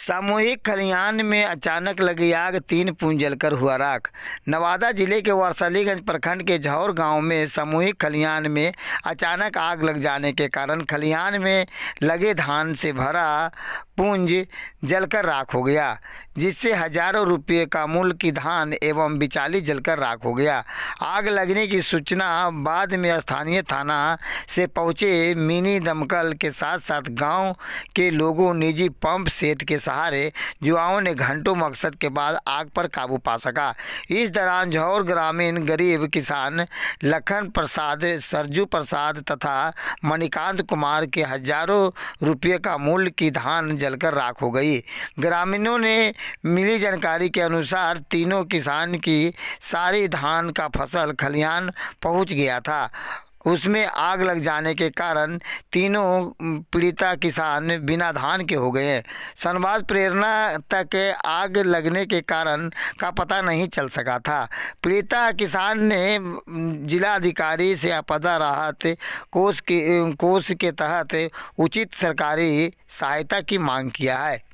सामूहिक खलिहान में अचानक लगी आग तीन पूंज जलकर हुआ राख नवादा जिले के वारसालीगंज प्रखंड के झौर गांव में सामूहिक खलिहान में अचानक आग लग जाने के कारण खलिहान में लगे धान से भरा पूंज जलकर राख हो गया जिससे हजारों रुपये का मूल्य की धान एवं बिचाली जलकर राख हो गया आग लगने की सूचना बाद में स्थानीय थाना से पहुंचे मिनी दमकल के साथ साथ गांव के लोगों निजी पंप सेट के सहारे युवाओं ने घंटों मकसद के बाद आग पर काबू पा सका इस दौरान झौर ग्रामीण गरीब किसान लखन प्रसाद सरजू प्रसाद तथा मणिकांत कुमार के हजारों रुपये का मूल्य की धान जलकर राख हो गई ग्रामीणों ने मिली जानकारी के अनुसार तीनों किसान की सारी धान का फसल खलियान पहुंच गया था उसमें आग लग जाने के कारण तीनों पीड़िता किसान बिना धान के हो गए हैं प्रेरणा तक आग लगने के कारण का पता नहीं चल सका था पीड़िता किसान ने जिला अधिकारी से आपदा राहत कोष के कोष के तहत उचित सरकारी सहायता की मांग किया है